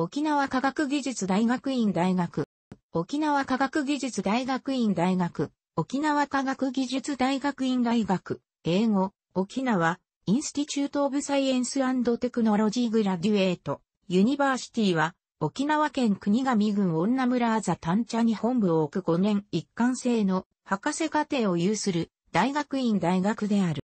沖縄科学技術大学院大学、沖縄科学技術大学院大学、沖縄科学技術大学院大学、英語、沖縄、インスティチュート・オブ・サイエンス・テクノロジー・グラデュエート、ユニバーシティは、沖縄県国頭郡女村あざ単茶に本部を置く5年一貫制の博士課程を有する大学院大学である。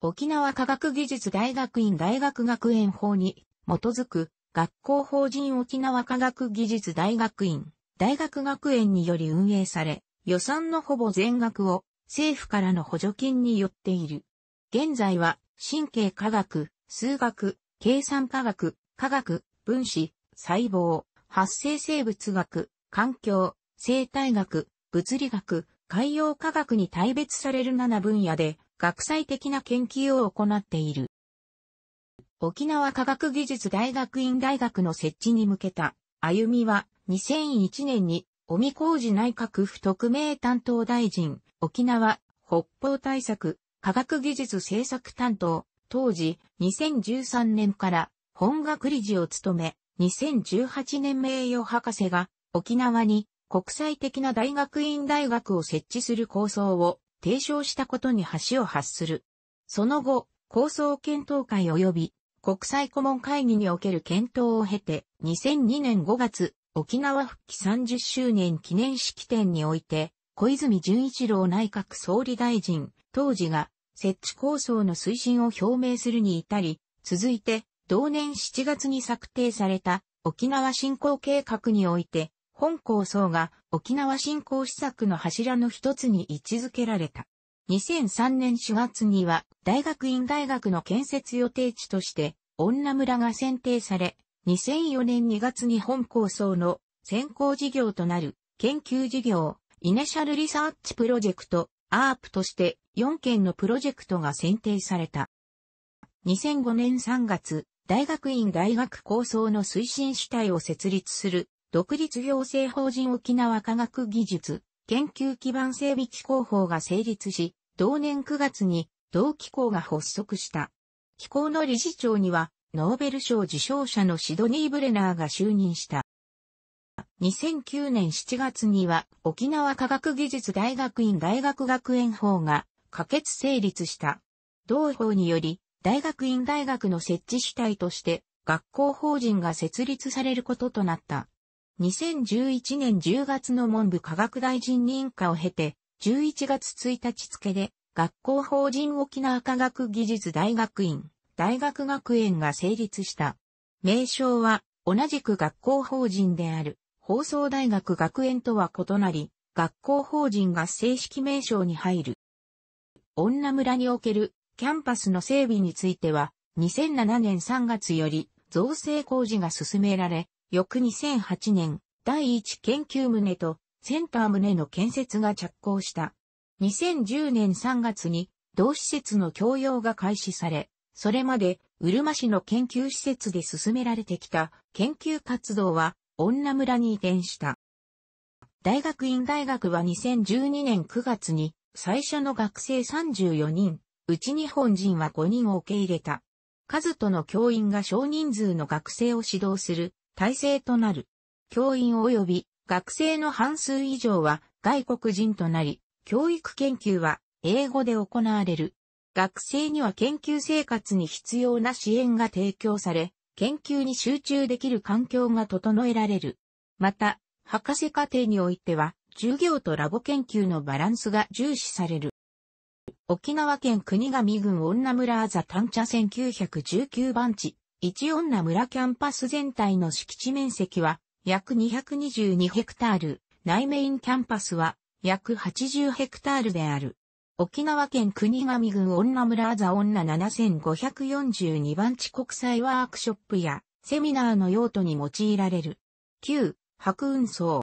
沖縄科学技術大学院大学学園法に基づく学校法人沖縄科学技術大学院、大学学園により運営され、予算のほぼ全額を政府からの補助金によっている。現在は神経科学、数学、計算科学、科学、分子、細胞、発生生物学、環境、生態学、物理学、海洋科学に大別される7分野で学際的な研究を行っている。沖縄科学技術大学院大学の設置に向けた歩みは2001年に尾身浩二内閣府特命担当大臣、沖縄、北方対策、科学技術政策担当、当時2013年から本学理事を務め、2018年名誉博士が沖縄に国際的な大学院大学を設置する構想を提唱したことに橋を発する。その後、構想検討会及び国際顧問会議における検討を経て、2002年5月、沖縄復帰30周年記念式典において、小泉純一郎内閣総理大臣、当時が設置構想の推進を表明するに至り、続いて、同年7月に策定された沖縄振興計画において、本構想が沖縄振興施策の柱の一つに位置づけられた。2003年4月には大学院大学の建設予定地として女村が選定され、2004年2月に本構想の先行事業となる研究事業、イネシャルリサーチプロジェクト、アープとして4件のプロジェクトが選定された。2005年3月、大学院大学構想の推進主体を設立する独立行政法人沖縄科学技術研究基盤整備機構法が成立し、同年9月に同機構が発足した。機構の理事長には、ノーベル賞受賞者のシドニー・ブレナーが就任した。2009年7月には沖縄科学技術大学院大学学園法が可決成立した。同法により大学院大学の設置主体として学校法人が設立されることとなった。2011年10月の文部科学大臣認可を経て、11月1日付で、学校法人沖縄科学技術大学院、大学学園が成立した。名称は、同じく学校法人である、放送大学学園とは異なり、学校法人が正式名称に入る。女村におけるキャンパスの整備については、2007年3月より造成工事が進められ、翌2008年、第1研究棟とセンター棟の建設が着工した。2010年3月に同施設の供用が開始され、それまで、うるま市の研究施設で進められてきた研究活動は、女村に移転した。大学院大学は2012年9月に、最初の学生34人、うち日本人は5人を受け入れた。数との教員が少人数の学生を指導する体制となる。教員及び学生の半数以上は外国人となり、教育研究は英語で行われる。学生には研究生活に必要な支援が提供され、研究に集中できる環境が整えられる。また、博士課程においては、授業とラボ研究のバランスが重視される。沖縄県国神郡女村あざ単茶1919番地、一女村キャンパス全体の敷地面積は約222ヘクタール、内メインキャンパスは約80ヘクタールである。沖縄県国神郡女村あざ女7542番地国際ワークショップやセミナーの用途に用いられる。9、白運送。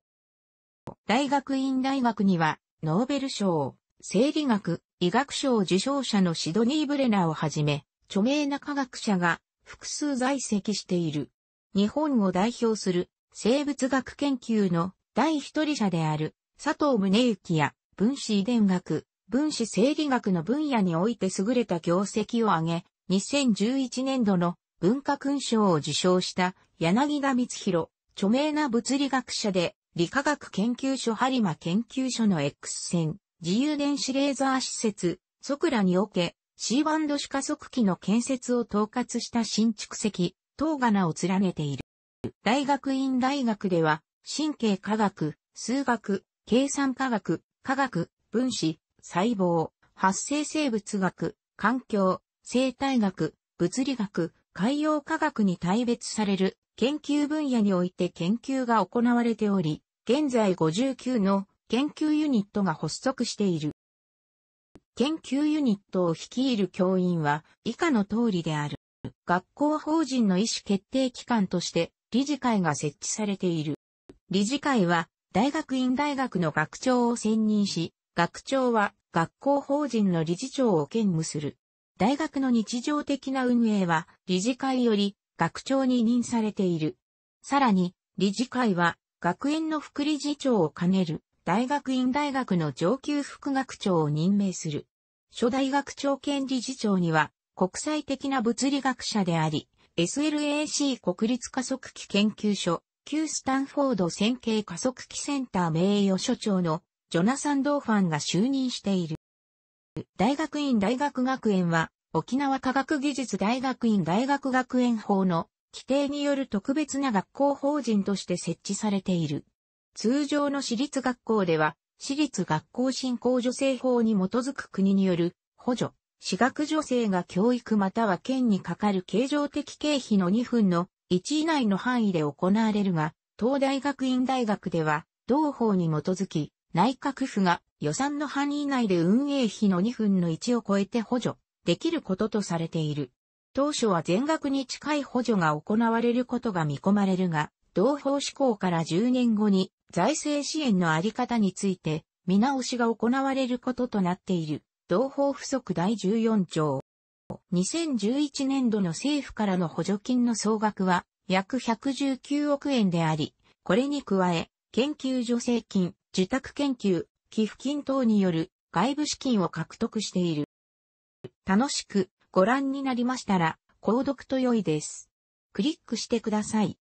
大学院大学には、ノーベル賞、生理学、医学賞受賞者のシドニー・ブレナーをはじめ、著名な科学者が複数在籍している。日本を代表する生物学研究の第一人者である佐藤宗幸や分子遺伝学、分子生理学の分野において優れた業績を挙げ、2011年度の文化勲章を受賞した柳田光弘、著名な物理学者で理化学研究所播磨研究所の X 線、自由電子レーザー施設、ソクラにおけ、C1 主加速器の建設を統括した新築石、東金を連ねている。大学院大学では、神経科学、数学、計算科学、科学、分子、細胞、発生生物学、環境、生態学、物理学、海洋科学に大別される研究分野において研究が行われており、現在59の研究ユニットが発足している。研究ユニットを率いる教員は以下の通りである。学校法人の意思決定機関として理事会が設置されている。理事会は大学院大学の学長を選任し、学長は学校法人の理事長を兼務する。大学の日常的な運営は理事会より学長に任されている。さらに理事会は学園の副理事長を兼ねる大学院大学の上級副学長を任命する。初代学長兼理事長には、国際的な物理学者であり、SLAC 国立加速器研究所、旧スタンフォード線形加速器センター名誉所長のジョナサン・ドーファンが就任している。大学院大学学園は、沖縄科学技術大学院大学学園法の規定による特別な学校法人として設置されている。通常の私立学校では、私立学校振興助成法に基づく国による補助、私学助成が教育または県にかかる経常的経費の2分の1以内の範囲で行われるが、東大学院大学では、同法に基づき、内閣府が予算の範囲内で運営費の2分の1を超えて補助できることとされている。当初は全額に近い補助が行われることが見込まれるが、同法施行から10年後に財政支援のあり方について見直しが行われることとなっている同法不足第14条。2011年度の政府からの補助金の総額は約119億円であり、これに加え、研究助成金、受託研究、寄付金等による外部資金を獲得している。楽しくご覧になりましたら、購読と良いです。クリックしてください。